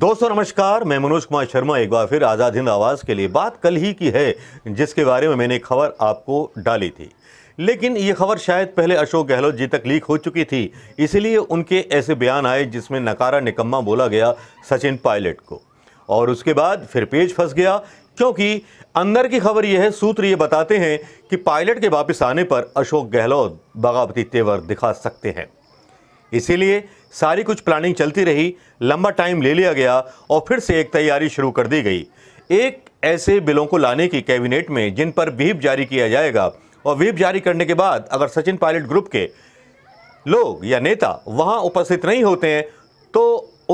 दोस्तों नमस्कार मैं मनोज कुमार शर्मा एक बार फिर आज़ाद हिंद आवाज़ के लिए बात कल ही की है जिसके बारे में मैंने खबर आपको डाली थी लेकिन ये खबर शायद पहले अशोक गहलोत जी तक लीक हो चुकी थी इसलिए उनके ऐसे बयान आए जिसमें नकारा निकम्मा बोला गया सचिन पायलट को और उसके बाद फिर पेज फंस गया क्योंकि अंदर की खबर यह है सूत्र ये बताते हैं कि पायलट के वापस आने पर अशोक गहलोत बगावती तेवर दिखा सकते हैं इसीलिए सारी कुछ प्लानिंग चलती रही लंबा टाइम ले लिया गया और फिर से एक तैयारी शुरू कर दी गई एक ऐसे बिलों को लाने की कैबिनेट में जिन पर व्हीप जारी किया जाएगा और व्हीप जारी करने के बाद अगर सचिन पायलट ग्रुप के लोग या नेता वहाँ उपस्थित नहीं होते हैं तो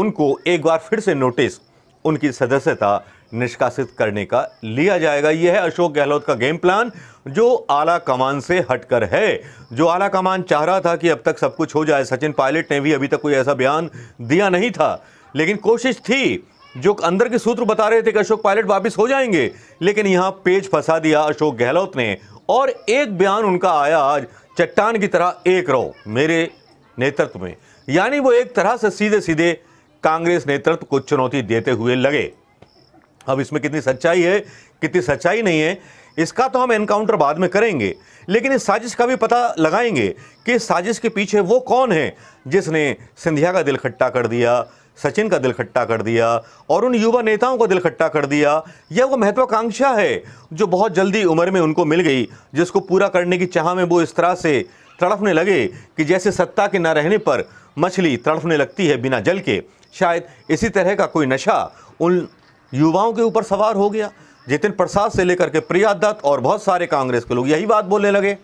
उनको एक बार फिर से नोटिस उनकी सदस्यता निष्कासित करने का लिया जाएगा यह है अशोक गहलोत का गेम प्लान जो आला कमान से हटकर है जो आला कमान चाह रहा था कि अब तक सब कुछ हो जाए सचिन पायलट ने भी अभी तक कोई ऐसा बयान दिया नहीं था लेकिन कोशिश थी जो अंदर के सूत्र बता रहे थे कि अशोक पायलट वापस हो जाएंगे लेकिन यहाँ पेज फंसा दिया अशोक गहलोत ने और एक बयान उनका आया आज चट्टान की तरह एक रहो मेरे नेतृत्व में यानी वो एक तरह से सीधे सीधे कांग्रेस नेतृत्व को चुनौती देते हुए लगे अब इसमें कितनी सच्चाई है कितनी सच्चाई नहीं है इसका तो हम एनकाउंटर बाद में करेंगे लेकिन इस साजिश का भी पता लगाएंगे कि इस साजिश के पीछे वो कौन है जिसने सिंधिया का दिल खट्टा कर दिया सचिन का दिल खट्टा कर दिया और उन युवा नेताओं का दिल खट्टा कर दिया यह वो महत्वाकांक्षा है जो बहुत जल्दी उम्र में उनको मिल गई जिसको पूरा करने की चाह में वो इस तरह से तड़फने लगे कि जैसे सत्ता के न रहने पर मछली तड़फने लगती है बिना जल के शायद इसी तरह का कोई नशा उन युवाओं के ऊपर सवार हो गया जितिन प्रसाद से लेकर के प्रिया दत्त और बहुत सारे कांग्रेस के लोग यही बात बोलने लगे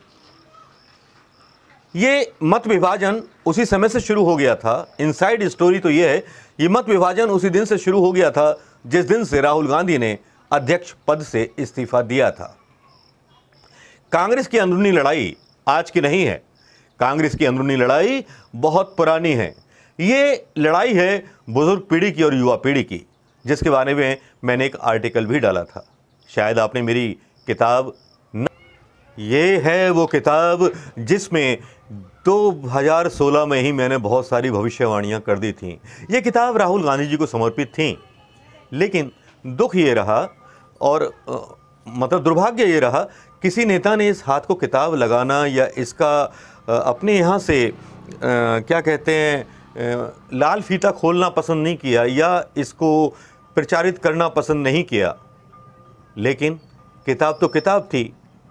ये मत विभाजन उसी समय से शुरू हो गया था इनसाइड स्टोरी तो ये है ये मत विभाजन उसी दिन से शुरू हो गया था जिस दिन से राहुल गांधी ने अध्यक्ष पद से इस्तीफा दिया था कांग्रेस की अंदरूनी लड़ाई आज की नहीं है कांग्रेस की अंदरूनी लड़ाई बहुत पुरानी है ये लड़ाई है बुजुर्ग पीढ़ी की और युवा पीढ़ी की जिसके बारे में मैंने एक आर्टिकल भी डाला था शायद आपने मेरी किताब न ये है वो किताब जिसमें 2016 में ही मैंने बहुत सारी भविष्यवाणियां कर दी थीं ये किताब राहुल गांधी जी को समर्पित थी लेकिन दुख ये रहा और मतलब दुर्भाग्य ये रहा किसी नेता ने इस हाथ को किताब लगाना या इसका अपने यहाँ से आ, क्या कहते हैं लाल फीता खोलना पसंद नहीं किया या इसको प्रचारित करना पसंद नहीं किया लेकिन किताब तो किताब थी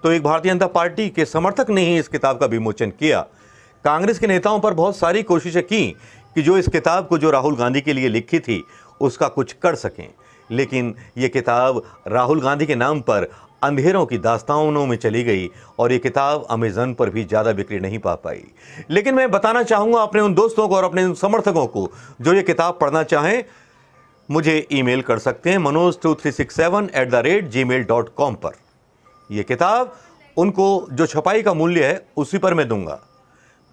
तो एक भारतीय जनता पार्टी के समर्थक ने ही इस किताब का विमोचन किया कांग्रेस के नेताओं पर बहुत सारी कोशिशें की कि जो इस किताब को जो राहुल गांधी के लिए लिखी थी उसका कुछ कर सकें लेकिन ये किताब राहुल गांधी के नाम पर अंधेरों की दास्तानों में चली गई और ये किताब अमेज़न पर भी ज़्यादा बिक्री नहीं पा पाई लेकिन मैं बताना चाहूँगा अपने उन दोस्तों को और अपने उन समर्थकों को जो ये किताब पढ़ना चाहें मुझे ईमेल कर सकते हैं Manoj two three six seven eight the rate Gmail dot com पर यह किताब उनको जो छपाई का मूल्य है उसी पर मैं दूंगा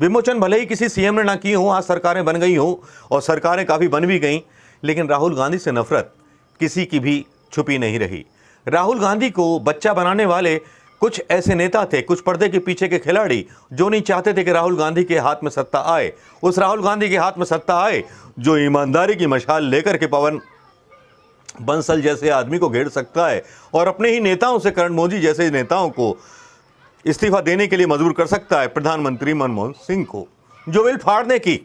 विमोचन भले ही किसी सीएम ने ना की हो आज हाँ, सरकारें बन गई हों और सरकारें काफ़ी बन भी गईं लेकिन राहुल गांधी से नफरत किसी की भी छुपी नहीं रही राहुल गांधी को बच्चा बनाने वाले कुछ ऐसे नेता थे कुछ पर्दे के पीछे के खिलाड़ी जो नहीं चाहते थे कि राहुल गांधी के हाथ में सत्ता आए उस राहुल गांधी के हाथ में सत्ता आए जो ईमानदारी की मशाल लेकर के पवन बंसल जैसे आदमी को घेर सकता है और अपने ही नेताओं से करण मोदी जैसे नेताओं को इस्तीफा देने के लिए मजबूर कर सकता है प्रधानमंत्री मनमोहन सिंह को जो बिल फाड़ने की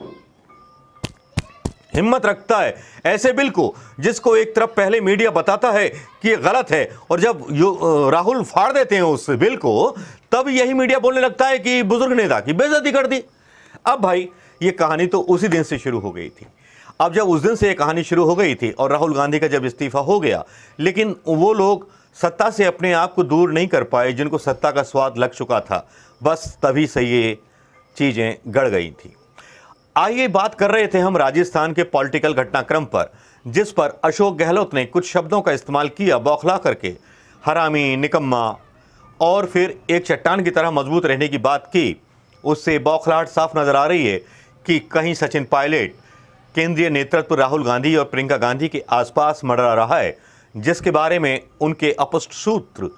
हिम्मत रखता है ऐसे बिल को जिसको एक तरफ पहले मीडिया बताता है कि ये गलत है और जब राहुल फाड़ देते हैं उस बिल को तब यही मीडिया बोलने लगता है कि बुजुर्ग नेता की बेजती कर दी अब भाई ये कहानी तो उसी दिन से शुरू हो गई थी अब जब उस दिन से ये कहानी शुरू हो गई थी और राहुल गांधी का जब इस्तीफा हो गया लेकिन वो लोग सत्ता से अपने आप को दूर नहीं कर पाए जिनको सत्ता का स्वाद लग चुका था बस तभी से ये चीज़ें गड़ गई थी आइए बात कर रहे थे हम राजस्थान के पॉलिटिकल घटनाक्रम पर जिस पर अशोक गहलोत ने कुछ शब्दों का इस्तेमाल किया बौखला करके हरामी निकम्मा और फिर एक चट्टान की तरह मजबूत रहने की बात की उससे बौखलाहट साफ नज़र आ रही है कि कहीं सचिन पायलट केंद्रीय नेतृत्व राहुल गांधी और प्रियंका गांधी के आसपास मडरा रहा है जिसके बारे में उनके अपुष्ट सूत्र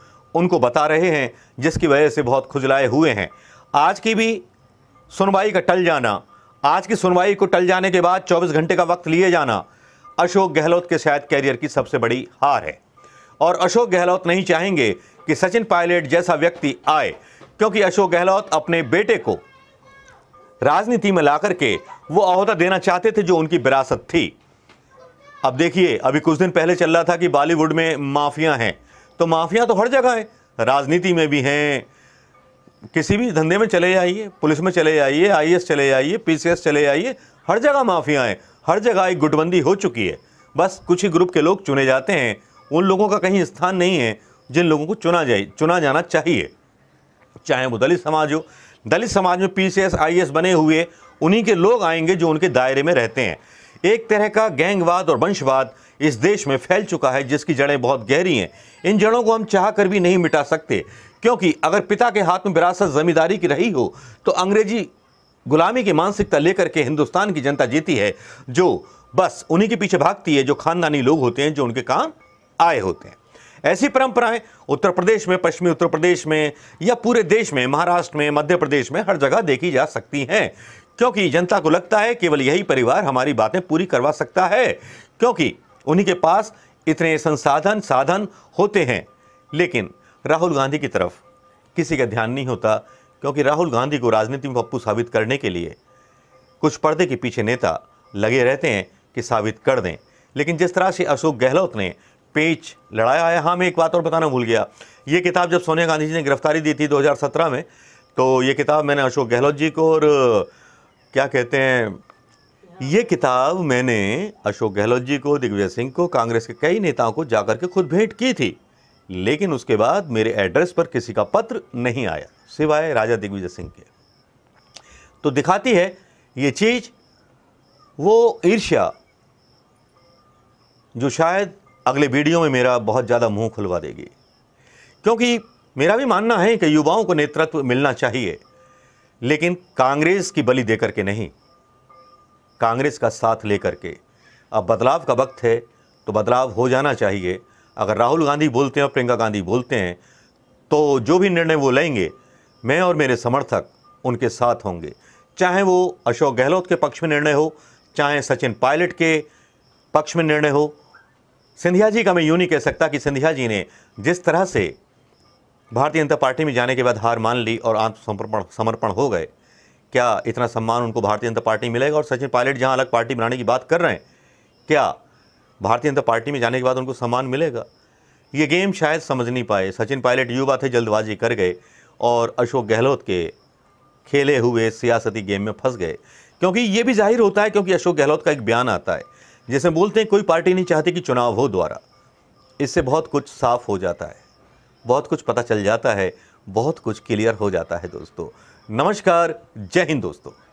उनको बता रहे हैं जिसकी वजह से बहुत खुजलाए हुए हैं आज की भी सुनवाई का टल जाना आज की सुनवाई को टल जाने के बाद 24 घंटे का वक्त लिए जाना अशोक गहलोत के शायद कैरियर की सबसे बड़ी हार है और अशोक गहलोत नहीं चाहेंगे कि सचिन पायलट जैसा व्यक्ति आए क्योंकि अशोक गहलोत अपने बेटे को राजनीति में ला करके वो अहदा देना चाहते थे जो उनकी विरासत थी अब देखिए अभी कुछ दिन पहले चल रहा था कि बॉलीवुड में माफिया हैं तो माफिया तो हर जगह है राजनीति में भी हैं किसी भी धंधे में चले जाइए पुलिस में चले जाइए आई चले जाइए पी चले जाइए हर जगह माफियाएँ हर जगह एक गुटबंदी हो चुकी है बस कुछ ही ग्रुप के लोग चुने जाते हैं उन लोगों का कहीं स्थान नहीं है जिन लोगों को चुना जाए चुना जाना चाहिए चाहे वो दलित समाज हो दलित समाज में P C S I S बने हुए उन्हीं के लोग आएंगे जो उनके दायरे में रहते हैं एक तरह का गैंगवाद और वंशवाद इस देश में फैल चुका है जिसकी जड़ें बहुत गहरी हैं इन जड़ों को हम चाह कर भी नहीं मिटा सकते क्योंकि अगर पिता के हाथ में विरासत जमींदारी की रही हो तो अंग्रेजी गुलामी की मानसिकता लेकर के हिंदुस्तान की जनता जीती है जो बस उन्हीं के पीछे भागती है जो खानदानी लोग होते हैं जो उनके काम आए होते हैं ऐसी परंपराएं उत्तर प्रदेश में पश्चिमी उत्तर प्रदेश में या पूरे देश में महाराष्ट्र में मध्य प्रदेश में हर जगह देखी जा सकती हैं क्योंकि जनता को लगता है केवल यही परिवार हमारी बातें पूरी करवा सकता है क्योंकि उन्हीं के पास इतने संसाधन साधन होते हैं लेकिन राहुल गांधी की तरफ किसी का ध्यान नहीं होता क्योंकि राहुल गांधी को राजनीति में पप्पू साबित करने के लिए कुछ पर्दे के पीछे नेता लगे रहते हैं कि साबित कर दें लेकिन जिस तरह से अशोक गहलोत ने पेच लड़ाया है हाँ मैं एक बात और बताना भूल गया ये किताब जब सोनिया गांधी जी ने गिरफ्तारी दी थी 2017 में तो ये किताब मैंने अशोक गहलोत जी को और क्या कहते हैं ये किताब मैंने अशोक गहलोत जी को दिग्विजय सिंह को कांग्रेस के कई नेताओं को जाकर के खुद भेंट की थी लेकिन उसके बाद मेरे एड्रेस पर किसी का पत्र नहीं आया सिवाय राजा दिग्विजय सिंह के तो दिखाती है ये चीज़ वो ईर्ष्या जो शायद अगले वीडियो में मेरा बहुत ज़्यादा मुंह खुलवा देगी क्योंकि मेरा भी मानना है कि युवाओं को नेतृत्व मिलना चाहिए लेकिन कांग्रेस की बलि देकर के नहीं कांग्रेस का साथ लेकर के अब बदलाव का वक्त है तो बदलाव हो जाना चाहिए अगर राहुल गांधी बोलते हैं और प्रियंका गांधी बोलते हैं तो जो भी निर्णय वो लेंगे मैं और मेरे समर्थक उनके साथ होंगे चाहे वो अशोक गहलोत के पक्ष में निर्णय हो चाहे सचिन पायलट के पक्ष में निर्णय हो सिंधिया जी का मैं यूँ नहीं कह सकता कि सिंधिया जी ने जिस तरह से भारतीय जनता पार्टी में जाने के बाद हार मान ली और आत्मसमर्पण समर्पण हो गए क्या इतना सम्मान उनको भारतीय जनता पार्टी मिलेगा और सचिन पायलट जहां अलग पार्टी बनाने की बात कर रहे हैं क्या भारतीय जनता पार्टी में जाने के बाद उनको सम्मान मिलेगा ये गेम शायद समझ नहीं पाए सचिन पायलट युवा थे जल्दबाजी कर गए और अशोक गहलोत के खेले हुए सियासती गेम में फंस गए क्योंकि ये भी जाहिर होता है क्योंकि अशोक गहलोत का एक बयान आता है जिसमें बोलते हैं कोई पार्टी नहीं चाहती कि चुनाव हो द्वारा इससे बहुत कुछ साफ हो जाता है बहुत कुछ पता चल जाता है बहुत कुछ क्लियर हो जाता है दोस्तों नमस्कार जय हिंद दोस्तों